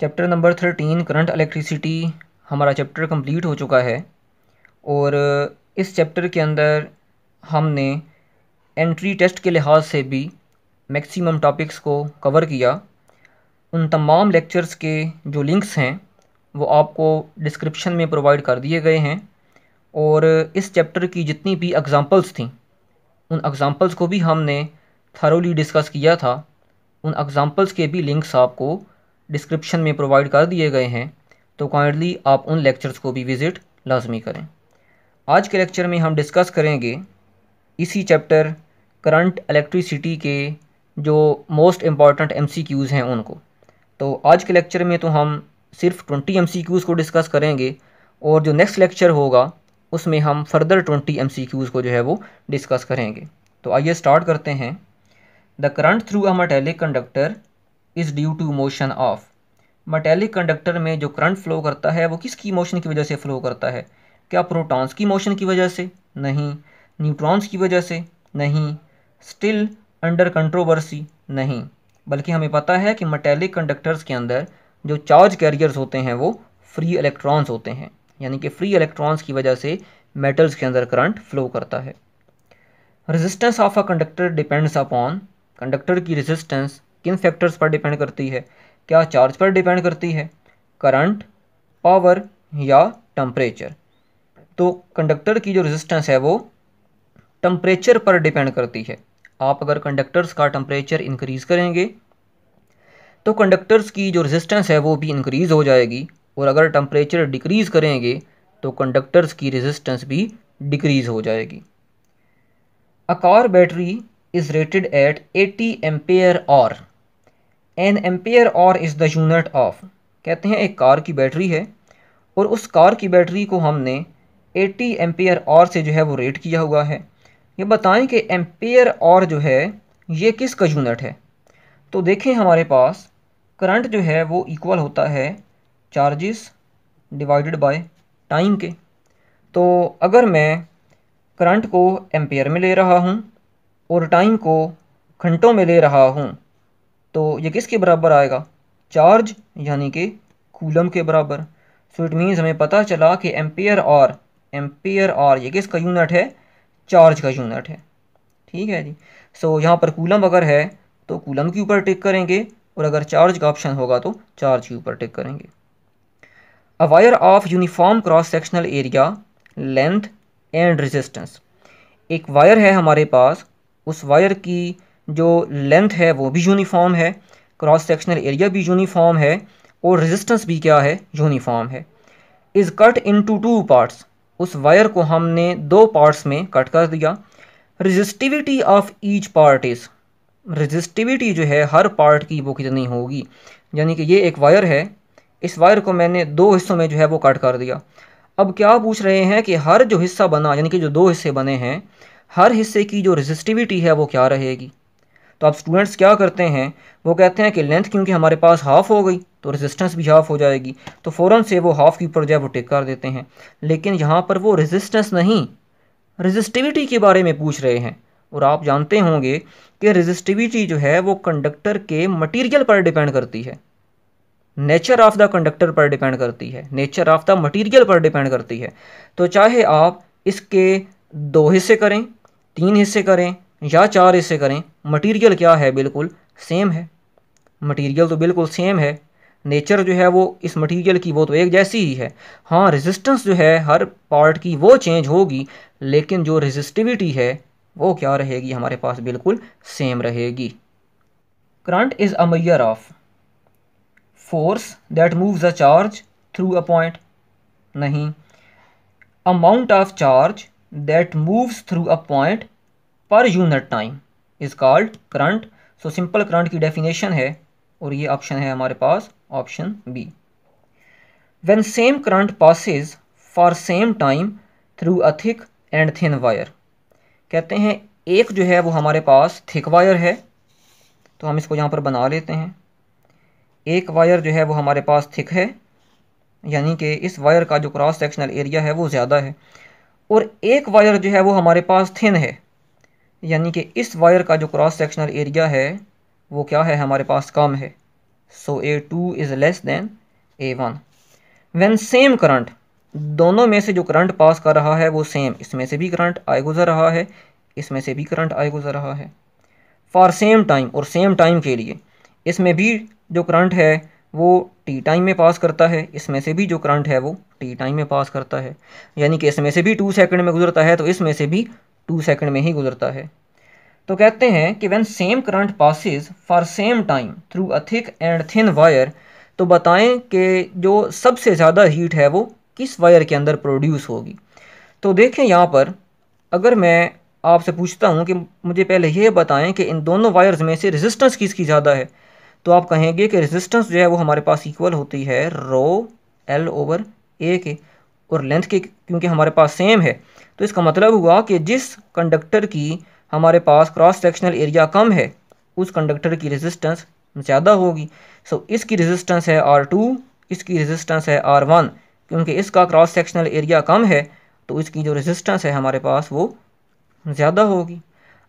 Chapter number thirteen current electricity हमारा chapter complete हो चुका है और इस चैप्टर के अंदर हमने एंट्री टेस्ट के लिहाज से भी मैक्सिमम टॉपिक्स को कवर किया उन तमाम लेक्चर्स के जो लिंक्स हैं वो आपको डिस्क्रिप्शन में प्रोवाइड कर दिए गए हैं और इस चैप्टर की जितनी भी एग्ज़ाम्पल्स थी उन एग्ज़ाम्पल्स को भी हमने थरोली डिस्कस किया था उन एग्ज़ाम्पल्स के भी लिंक्स आपको डिस्क्रिप्शन में प्रोवाइड कर दिए गए हैं तो काइंडली आप उन लेक्चर्स को भी विज़िट लाजमी करें आज के लेक्चर में हम डिस्कस करेंगे इसी चैप्टर करंट इलेक्ट्रिसिटी के जो most important M C Qs हैं उनको तो आज के लेक्चर में तो हम सिर्फ ट्वेंटी एम सी क्यूज़ को डिस्कस करेंगे और जो नेक्स्ट लेक्चर होगा उसमें हम further twenty M C Qs को जो है वो डिस्कस करेंगे तो आइए स्टार्ट करते हैं the current through a metallic conductor is due to motion of metallic conductor में जो करंट फ्लो करता है वो किसकी मोशन की वजह से फ्लो करता है क्या प्रोटॉन्स की मोशन की वजह से नहीं न्यूट्रॉन्स की वजह से नहीं स्टिल अंडर कंट्रोवर्सी नहीं बल्कि हमें पता है कि मटेलिक कंडक्टर्स के अंदर जो चार्ज कैरियर्स होते हैं वो फ्री इलेक्ट्रॉन्स होते हैं यानी कि फ्री इलेक्ट्रॉन्स की वजह से मेटल्स के अंदर करंट फ्लो करता है resistance of a conductor depends upon conductor की रेजिस्टेंस किन फैक्टर्स पर डिपेंड करती है क्या चार्ज पर डिपेंड करती है करंट पावर या टम्परेचर तो कंडक्टर की जो रेजिस्टेंस है वो टम्परेचर पर डिपेंड करती है आप अगर कंडक्टर्स का टम्परेचर इंक्रीज़ करेंगे तो कंडक्टर्स की जो रेजिस्टेंस है वो भी इंक्रीज़ हो जाएगी और अगर टम्परेचर डिक्रीज़ करेंगे तो कंडक्टर्स की रेजिस्टेंस भी डिक्रीज़ हो जाएगी a car battery is rated at 80 ampere hour an ampere और इज़ द यूनिट ऑफ कहते हैं एक कार की बैटरी है और उस कार की बैटरी को हमने 80 एम्पेयर और से जो है वो रेट किया हुआ है ये बताएं कि एम्पेयर और जो है ये किस का यूनिट है तो देखें हमारे पास करंट जो है वो इक्वल होता है चार्जिस डिवाइडेड बाय टाइम के तो अगर मैं करंट को एम्पेयर में ले रहा हूँ और टाइम को घंटों में ले रहा हूँ तो ये किसके बराबर आएगा चार्ज यानी कि कूलम के बराबर सो इट मीन्स हमें पता चला कि एम्पियर आर एम्पियर आर ये किसका यूनिट है चार्ज का यूनिट है ठीक है जी सो so, यहाँ पर कूलम अगर है तो कूलम के ऊपर टिक करेंगे और अगर चार्ज का ऑप्शन होगा तो चार्ज के ऊपर टिक करेंगे a wire of uniform cross sectional area length and resistance एक वायर है हमारे पास उस वायर की जो लेंथ है वो भी यूनिफॉर्म है क्रॉस सेक्शनल एरिया भी यूनिफॉर्म है और रेजिस्टेंस भी क्या है यूनिफॉर्म है is cut into two parts उस वायर को हमने दो पार्ट्स में कट कर दिया resistivity of each part is resistivity जो है हर पार्ट की वो कितनी होगी यानी कि ये एक वायर है इस वायर को मैंने दो हिस्सों में जो है वो कट कर दिया अब क्या पूछ रहे हैं कि हर जो हिस्सा बना यानी कि जो दो हिस्से बने हैं हर हिस्से की जो रजिस्टिविटी है वो क्या रहेगी तो आप स्टूडेंट्स क्या करते हैं वो कहते हैं कि लेंथ क्योंकि हमारे पास हाफ़ हो गई तो रेजिस्टेंस भी हाफ़ हो जाएगी तो फ़ौरन से वो हाफ़ के ऊपर जो है वो टिक कर देते हैं लेकिन यहाँ पर वो रेजिस्टेंस नहीं रेजिस्टिविटी के बारे में पूछ रहे हैं और आप जानते होंगे कि रेजिस्टिविटी जो है वो कंडक्टर के मटीरियल पर डिपेंड करती है नेचर ऑफ़ द कंडक्टर पर डिपेंड करती है नेचर ऑफ़ द मटीरियल पर डिपेंड करती है तो चाहे आप इसके दो हिस्से करें तीन हिस्से करें या चार इसे करें मटेरियल क्या है बिल्कुल सेम है मटेरियल तो बिल्कुल सेम है नेचर जो है वो इस मटेरियल की वो तो एक जैसी ही है हाँ रेजिस्टेंस जो है हर पार्ट की वो चेंज होगी लेकिन जो रेजिस्टिविटी है वो क्या रहेगी हमारे पास बिल्कुल सेम रहेगी current is a measure of force that moves a charge through a point नहीं amount of charge that moves through a point per unit time is called current so simple current की definition है और ये option है हमारे पास option B when same current passes for same time through a thick and thin wire कहते हैं एक जो है वो हमारे पास थिक वायर है तो हम इसको यहाँ पर बना लेते हैं एक वायर जो है वो हमारे पास थिक है यानी कि इस वायर का जो क्रॉस सेक्शनल एरिया है वो ज़्यादा है और एक वायर जो है वो हमारे पास थिन है यानी कि इस वायर का जो क्रॉस सेक्शनल एरिया है वो क्या है हमारे पास कम है so A two is less than A one when same current दोनों में से जो करंट पास कर रहा है वो सेम इसमें से भी करंट आए गुजर रहा है इसमें से भी करंट आए गुजर रहा है फॉर सेम टाइम और सेम टाइम के लिए इसमें भी जो करंट है वो टी टाइम में पास करता है इसमें से भी जो करंट है वो टी टाइम में पास करता है यानी कि इसमें से भी टू सेकंड में गुजरता है तो इसमें से भी टू सेकेंड में ही गुजरता है तो कहते हैं कि when same current passes for same time through a thick and thin wire तो बताएं कि जो सबसे ज़्यादा हीट है वो किस वायर के अंदर प्रोड्यूस होगी तो देखें यहाँ पर अगर मैं आपसे पूछता हूँ कि मुझे पहले ये बताएं कि इन दोनों वायर्स में से रेजिस्टेंस किसकी ज़्यादा है तो आप कहेंगे कि रेजिस्टेंस जो है वो हमारे पास इक्वल होती है रो एल ओवर ए के और लेंथ के क्योंकि हमारे पास सेम है तो इसका मतलब हुआ कि जिस कंडक्टर की हमारे पास क्रॉस सेक्शनल एरिया कम है उस कंडक्टर की रेजिस्टेंस ज़्यादा होगी सो so, इसकी रेजिस्टेंस है आर टू इसकी रेजिस्टेंस है आर वन क्योंकि इसका क्रॉस सेक्शनल एरिया कम है तो इसकी जो रेजिस्टेंस है हमारे पास वो ज़्यादा होगी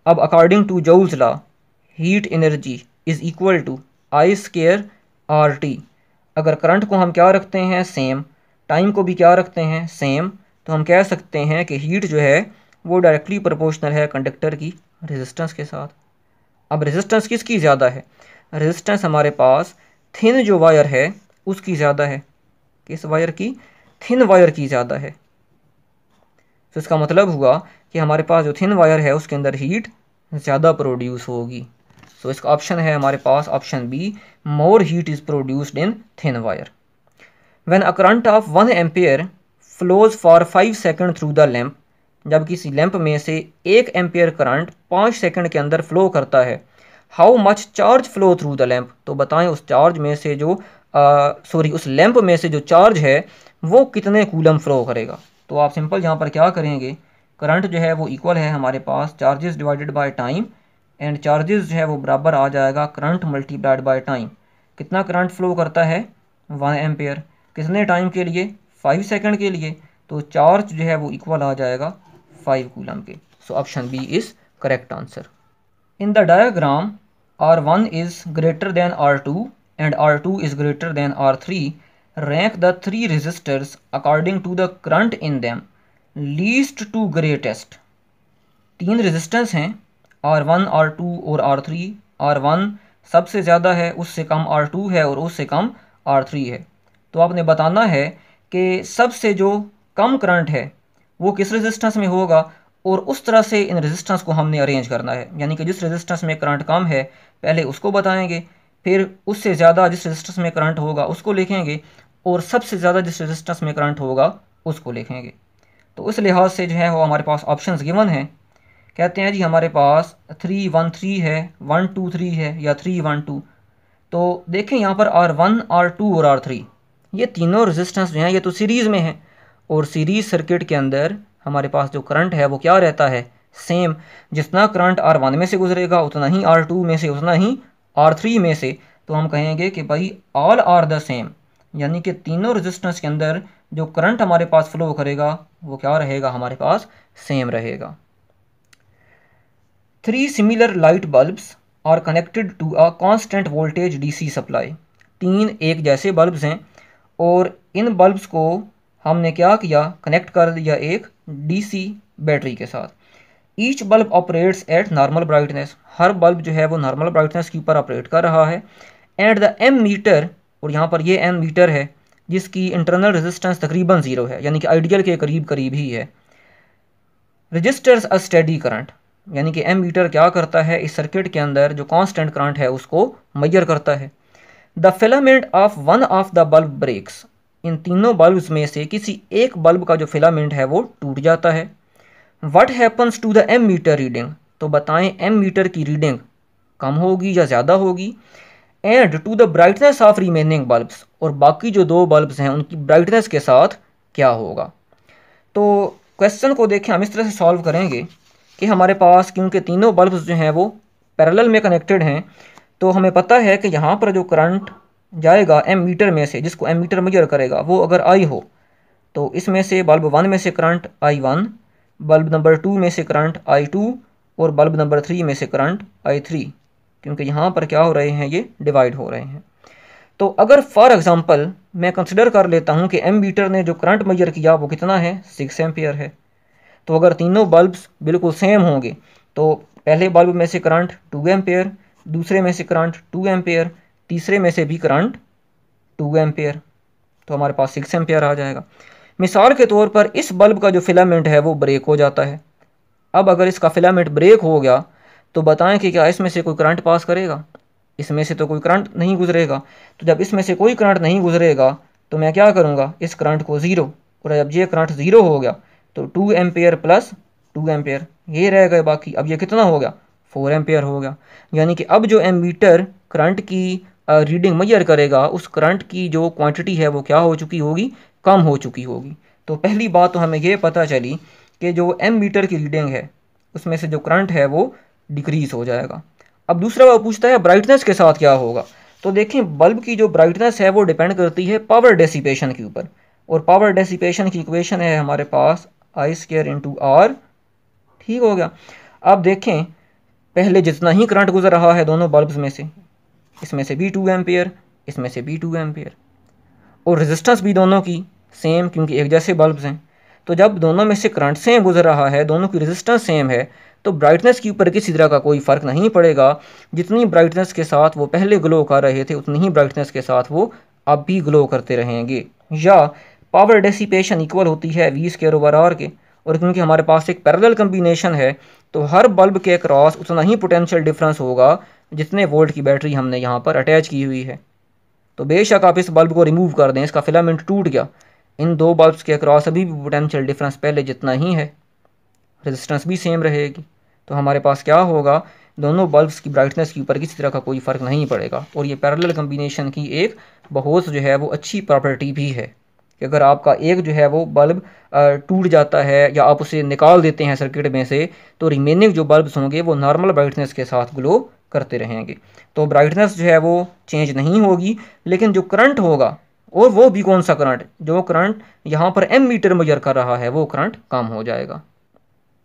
अब according to Joule's law heat energy is equal to I square R T अगर करंट को हम क्या रखते हैं सेम टाइम को भी क्या रखते हैं सेम तो हम कह सकते हैं कि हीट जो है वो डायरेक्टली प्रोपोर्शनल है कंडक्टर की रेजिस्टेंस के साथ अब रेजिस्टेंस किसकी ज़्यादा है रेजिस्टेंस हमारे पास थिन जो वायर है उसकी ज़्यादा है किस वायर की थिन वायर की ज़्यादा है तो इसका मतलब हुआ कि हमारे पास जो थिन वायर है उसके अंदर हीट ज़्यादा प्रोड्यूस होगी सो तो so, इसका ऑप्शन है हमारे पास option B more heat is produced in thin wire when a current of one ampere flows for five second through the lamp जबकि इस लैंप में से एक एम्पियर करंट पाँच सेकेंड के अंदर फ्लो करता है how much charge flow through the lamp तो बताएं उस चार्ज में से जो सॉरी उस लैंप में से जो चार्ज है वो कितने कूलम फ्लो करेगा तो आप सिंपल यहाँ पर क्या करेंगे करंट जो है वो इक्वल है हमारे पास charges divided by time and charges जो है वो बराबर आ जाएगा करंट मल्टीप्लाइड बाय टाइम कितना करंट फ्लो करता है वन एम्पेयर कितने टाइम के लिए फाइव सेकेंड के लिए तो चार्ज जो है वो इक्वल आ जाएगा फाइव कूलम के so option B is correct answer in the diagram R one is greater than R two and R two is greater than R three rank the three resistors according to the current in them least to greatest तीन resistance हैं R one R two और R three R one सबसे ज़्यादा है उससे कम are to है और उससे कम आर थ्री है तो आपने बताना है कि सबसे जो कम करंट है वो किस रेजिस्टेंस में होगा और उस तरह से इन रेजिस्टेंस को हमने अरेंज करना है यानी कि जिस रेजिस्टेंस में करंट कम है पहले उसको बताएंगे फिर उससे ज़्यादा जिस रेजिस्टेंस में करंट होगा उसको लिखेंगे और सबसे ज़्यादा जिस रेजिस्टेंस में करंट होगा उसको लिखेंगे तो उस लिहाज से जो है वो हमारे पास ऑप्शन गिवन हैं कहते हैं जी हमारे पास थ्री वन थ्री है वन टू थ्री है या थ्री वन टू तो देखें यहाँ पर आर वन आर टू और आर थ्री ये तीनों रेजिस्टेंस जो हैं ये तो सीरीज़ में हैं और सीरीज सर्किट के अंदर हमारे पास जो करंट है वो क्या रहता है सेम जितना करंट आर वन में से गुजरेगा उतना ही आर टू में से उतना ही आर थ्री में से तो हम कहेंगे कि भाई ऑल आर द सेम यानी कि तीनों रेजिस्टेंस के अंदर जो करंट हमारे पास फ्लो करेगा वो क्या रहेगा हमारे पास सेम रहेगा three similar light bulbs are connected to a constant voltage DC supply तीन एक जैसे बल्ब्स हैं और इन बल्ब्स को हमने क्या किया कनेक्ट कर दिया एक डीसी बैटरी के साथ each bulb operates at normal brightness हर बल्ब जो है वो नॉर्मल ब्राइटनेस के ऊपर ऑपरेट कर रहा है एंड द एम मीटर और यहाँ पर ये एम मीटर है जिसकी इंटरनल रेजिस्टेंस तकरीबन ज़ीरो है यानी कि आइडियल के करीब करीब ही है रजिस्टर्स अ स्टेडी करंट यानी कि एम मीटर क्या करता है इस सर्किट के अंदर जो कॉन्स्टेंट करंट है उसको मैयर करता है the filament of one of the bulb breaks इन तीनों बल्ब्स में से किसी एक बल्ब का जो फिलामेंट है वो टूट जाता है what happens to the ammeter reading तो बताएं एम मीटर की रीडिंग कम होगी या ज़्यादा होगी and to the brightness of remaining bulbs और बाकी जो दो बल्ब्स हैं उनकी ब्राइटनेस के साथ क्या होगा तो क्वेश्चन को देखें हम इस तरह से सॉल्व करेंगे कि हमारे पास क्योंकि तीनों बल्ब्स जो हैं वो पैरेलल में कनेक्टेड हैं तो हमें पता है कि यहाँ पर जो करंट जाएगा एम मीटर में से जिसको एम मीटर मेजर करेगा वो अगर आई हो तो इसमें से बल्ब वन में से current I one bulb number two में से करंट आई टू और बल्ब नंबर थ्री में से करंट आई थ्री क्योंकि यहाँ पर क्या हो रहे हैं ये डिवाइड हो रहे हैं तो अगर फॉर एग्ज़ाम्पल मैं कंसिडर कर लेता हूँ कि एम मीटर ने जो करंट मेजर किया वो कितना है सिक्स एम्पियर है तो अगर तीनों बल्ब बिल्कुल सेम होंगे तो पहले बल्ब में से करंट टू एम्पियर दूसरे में से करंट टू एम्पेयर तीसरे में से भी करंट टू एम्पेयर तो हमारे पास सिक्स एम्पेयर आ जाएगा मिसाल के तौर पर इस बल्ब का जो फिलामेंट है वो ब्रेक हो जाता है अब अगर इसका फिलामेंट ब्रेक हो गया तो बताएं कि क्या इसमें से कोई करंट पास करेगा इसमें से तो कोई करंट नहीं गुजरेगा तो जब इसमें से कोई करंट नहीं गुजरेगा तो मैं क्या करूँगा इस करंट को ज़ीरो और जब ये करंट ज़ीरो हो गया तो two ampere plus two ampere ये रह गए बाकी अब ये कितना हो गया फोर एम्पेयर हो गया यानी कि अब जो एमीटर करंट की रीडिंग मैयर करेगा उस करंट की जो क्वांटिटी है वो क्या हो चुकी होगी कम हो चुकी होगी तो पहली बात तो हमें यह पता चली कि जो एम मीटर की रीडिंग है उसमें से जो करंट है वो डिक्रीज़ हो जाएगा अब दूसरा वो पूछता है ब्राइटनेस के साथ क्या होगा तो देखें बल्ब की जो ब्राइटनेस है वो डिपेंड करती है पावर डेसीपेशन के ऊपर और पावर डेसीपेशन की इक्वेशन है हमारे पास आई स्केयर इंटू आर ठीक हो गया अब देखें पहले जितना ही करंट गुजर रहा है दोनों बल्ब में से इसमें से भी टू एम्पेयर इसमें से भी टू एम्पेयर और रेजिस्टेंस भी दोनों की सेम क्योंकि एक जैसे बल्ब्स हैं तो जब दोनों में से करंट सेम गुजर रहा है दोनों की रेजिस्टेंस सेम है तो ब्राइटनेस के ऊपर किसी तरह का कोई फ़र्क नहीं पड़ेगा जितनी ब्राइटनेस के साथ वो पहले ग्लो कर रहे थे उतनी ही ब्राइटनेस के साथ वो अब भी ग्लो करते रहेंगे या पावर डेसीपेशन इक्वल होती है वी स्केयर ओवर आर के और क्योंकि हमारे पास एक पैरेलल कम्बिनेशन है तो हर बल्ब के क्रॉस उतना ही पोटेंशियल डिफरेंस होगा जितने वोल्ट की बैटरी हमने यहाँ पर अटैच की हुई है तो बेशक आप इस बल्ब को रिमूव कर दें इसका फिलामेंट टूट गया इन दो बल्ब्स के क्रॉस अभी भी पोटेंशियल डिफरेंस पहले जितना ही है रेजिस्टेंस भी सेम रहेगी तो हमारे पास क्या होगा दोनों बल्ब्स की ब्राइटनेस के ऊपर किसी तरह का कोई फ़र्क नहीं पड़ेगा और ये पैरेलल कम्बिनेशन की एक बहुत जो है वो अच्छी प्रॉपर्टी भी है कि अगर आपका एक जो है वो बल्ब टूट जाता है या आप उसे निकाल देते हैं सर्किट में से तो रिमेनिंग जो बल्ब्स होंगे वो नॉर्मल ब्राइटनेस के साथ ग्लो करते रहेंगे तो ब्राइटनेस जो है वो चेंज नहीं होगी लेकिन जो करंट होगा और वो भी कौन सा करंट जो करंट यहाँ पर एम मीटर मजर कर रहा है वो करंट कम हो जाएगा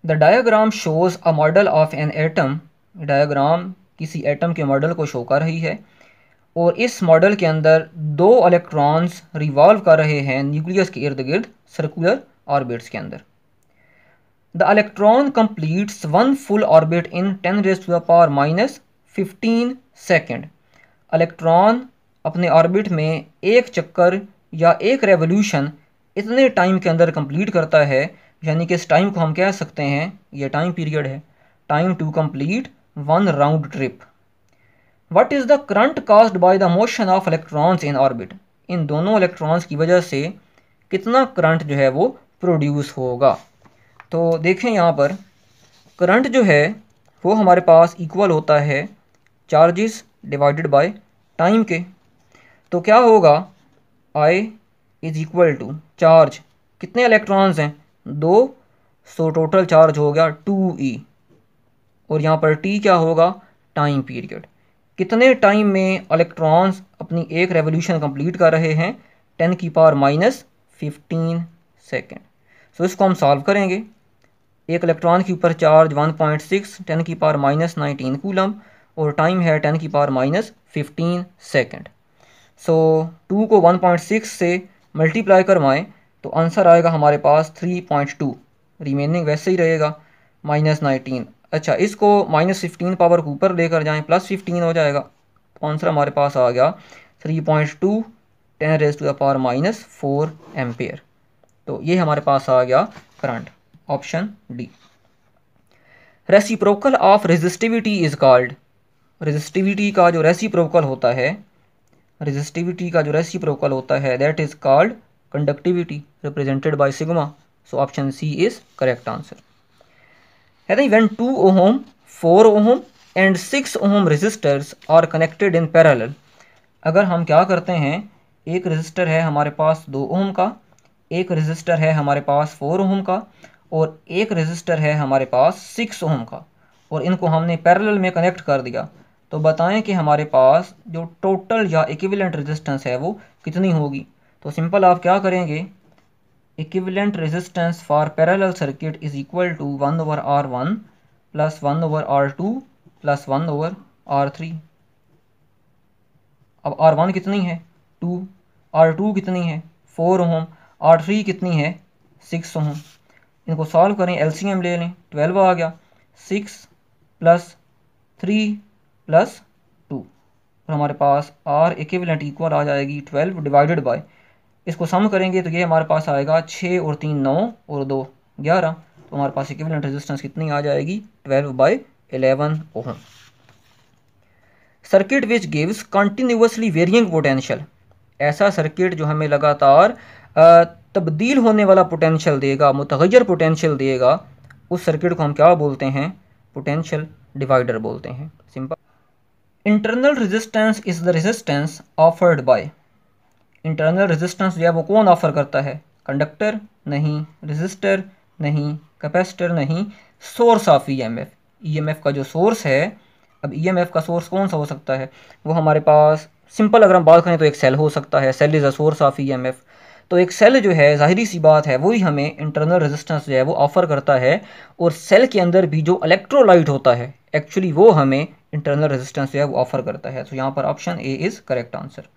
the diagram shows a model of an atom diagram किसी एटम के मॉडल को शो कर रही है और इस मॉडल के अंदर दो इलेक्ट्रॉन्स रिवॉल्व कर रहे हैं न्यूक्लियस के इर्द गिर्द सर्कुलर ऑर्बिट्स के अंदर the electron completes one full orbit in ten raise to the power minus fifteen second electron अपने ऑर्बिट में एक चक्कर या एक रेवोल्यूशन इतने टाइम के अंदर कंप्लीट करता है यानी कि इस टाइम को हम कह सकते हैं ये टाइम पीरियड है time to complete one round trip what is the current caused by the motion of electrons in orbit इन दोनों इलेक्ट्रॉन्स की वजह से कितना करंट जो है वो प्रोड्यूस होगा तो देखें यहाँ पर करंट जो है वो हमारे पास इक्वल होता है चार्जेस डिवाइडेड बाय टाइम के तो क्या होगा I is equal to charge कितने इलेक्ट्रॉन्स हैं दो सो टोटल चार्ज हो गया टू ई e. और यहाँ पर टी क्या होगा टाइम पीरियड कितने टाइम में इलेक्ट्रॉन्स अपनी एक रेवोल्यूशन कंप्लीट कर रहे हैं टेन की power minus fifteen second so इसको हम सॉल्व करेंगे एक इलेक्ट्रॉन के ऊपर charge one point six ten की पावर माइनस नाइनटीन कूलम और टाइम है टेन की power minus fifteen second so two को वन पॉइंट सिक्स से मल्टीप्लाई करवाएँ तो आंसर आएगा हमारे पास थ्री पॉइंट टू रिमेनिंग वैसे ही रहेगा माइनस नाइनटीन अच्छा इसको माइनस फिफ्टीन पावर के ऊपर लेकर जाएं प्लस फिफ्टीन हो जाएगा तो आंसर हमारे पास आ गया three point two ten raise to the power minus four ampere तो ये हमारे पास आ गया current option D reciprocal of resistivity is called resistivity का जो रेसिप्रोकल होता है रेजिस्टिविटी का जो रेसिप्रोकल होता है that is called conductivity represented by sigma so option C is correct answer कहते हैं when two ohm four ohm and six ohm resistors are connected in parallel अगर हम क्या करते हैं एक रजिस्टर है हमारे पास दो ओहम का एक रजिस्टर है हमारे पास फोर ओहम का और एक रजिस्टर है हमारे पास सिक्स ओहम का और इनको हमने पैरेलल में कनेक्ट कर दिया तो बताएं कि हमारे पास जो टोटल या इक्विवेलेंट रेजिस्टेंस है वो कितनी होगी तो सिंपल आप क्या करेंगे equivalent resistance for parallel circuit is equal to 1 over R1 plus 1 over R2 plus 1 over r3 three अब आर वन कितनी है टू आर टू कितनी है फोर ओम आर थ्री कितनी है सिक्स ओम इनको सॉल्व करें एलसीएम ले लें 12 आ गया 6 प्लस 3 प्लस 2 और हमारे पास आर इक्विवेलेंट इक्वल आ जाएगी 12 डिवाइडेड बाय 6 इसको सम करेंगे तो ये हमारे पास आएगा छः और तीन नौ और दो ग्यारह तो हमारे पास इक्विवेलेंट रेजिस्टेंस कितनी आ जाएगी twelve by eleven ohm circuit which gives continuously varying potential ऐसा सर्किट जो हमें लगातार तब्दील होने वाला पोटेंशियल देगा मुतगर पोटेंशियल देगा उस सर्किट को हम क्या बोलते हैं पोटेंशियल डिवाइडर बोलते हैं simple internal resistance is the resistance offered by internal resistance जो है वो कौन ऑफर करता है कंडक्टर नहीं रजिस्टर नहीं कैपेसिटर नहीं सोर्स ऑफ ईएमएफ ईएमएफ का जो सोर्स है अब ईएमएफ e का सोर्स कौन सा हो सकता है वो हमारे पास सिंपल अगर हम बात करें तो एक सेल हो सकता है cell is a source of EMF तो एक सेल जो है जाहिर सी बात है वही हमें इंटरनल रेजिस्टेंस जो है वो ऑफर करता है और सेल के अंदर भी जो इलेक्ट्रोलाइट होता है एक्चुअली वो हमें इंटरनल रेजिस्टेंस जो है वो ऑफर करता है तो यहाँ पर option A is correct answer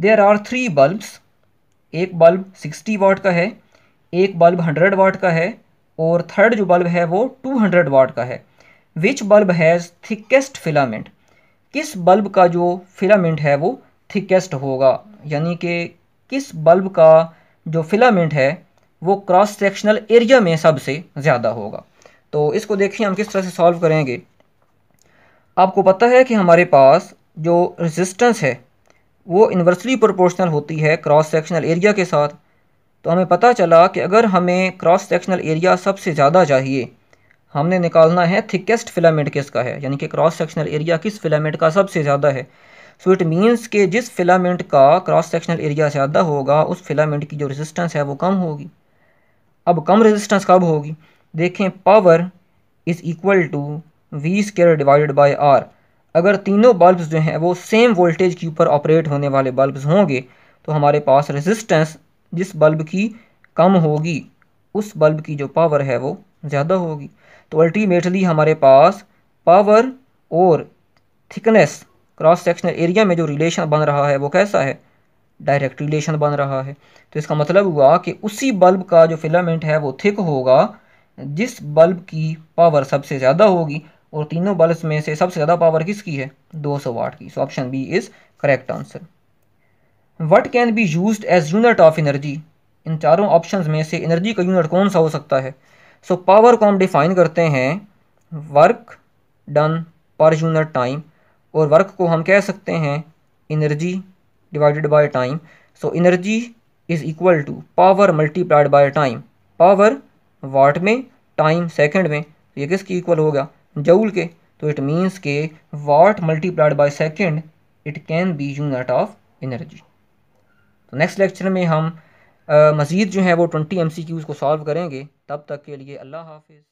there are three bulbs एक बल्ब सिक्सटी वाट का है एक बल्ब हंड्रेड वाट का है और थर्ड जो बल्ब है वो टू हंड्रेड वाट का है which bulb has thickest filament किस बल्ब का जो फिलामेंट है वो थिकेस्ट होगा यानी कि किस बल्ब का जो फिलामेंट है वो क्रॉस सेक्शनल एरिया में सबसे ज़्यादा होगा तो इसको देखिए हम किस तरह से सॉल्व करेंगे आपको पता है कि हमारे पास जो रेजिस्टेंस है वो इन्वर्सली प्रोपोर्शनल होती है क्रॉस सेक्शनल एरिया के साथ तो हमें पता चला कि अगर हमें क्रॉस सेक्शनल एरिया सबसे ज़्यादा चाहिए हमने निकालना है थिकेस्ट फिलामेंट किसका है यानी कि क्रॉस सेक्शनल एरिया किस फिलामेंट का सबसे ज़्यादा है सो इट मीन्स के जिस फिलामेंट का क्रॉस सेक्शनल एरिया ज़्यादा होगा उस फिलामेंट की जो रेजिस्टेंस है वो कम होगी अब कम रेजिस्टेंस कब होगी देखें power is equal to V square divided by R अगर तीनों बल्ब जो हैं वो सेम वोल्टेज के ऊपर ऑपरेट होने वाले बल्ब होंगे तो हमारे पास रेजिस्टेंस जिस बल्ब की कम होगी उस बल्ब की जो पावर है वो ज़्यादा होगी तो अल्टीमेटली हमारे पास पावर और थिकनेस क्रॉस सेक्शनल एरिया में जो रिलेशन बन रहा है वो कैसा है डायरेक्ट रिलेशन बन रहा है तो इसका मतलब हुआ कि उसी बल्ब का जो फिलामेंट है वो थिक होगा जिस बल्ब की पावर सबसे ज़्यादा होगी और तीनों बल्ब में से सबसे ज़्यादा पावर किसकी है 200 वाट की so option B is correct answer what can be use as unit of energy इन चारों ऑप्शन में से एनर्जी का यूनिट कौन सा हो सकता है सो so, पावर को हम डिफाइन करते हैं work done per unit time और वर्क को हम कह सकते हैं energy divided by time so energy is equal to power multiplied by time power watt में टाइम सेकंड में तो ये किसकी इक्वल होगा जूल के तो इट मीन्स के watt multiplied by second it can be unit of energy तो नेक्स्ट लेक्चर में हम मज़ीद जो है वो ट्वेंटी एम सी क्यूज़ को सॉल्व करेंगे तब तक के लिए अल्लाह हाफिज़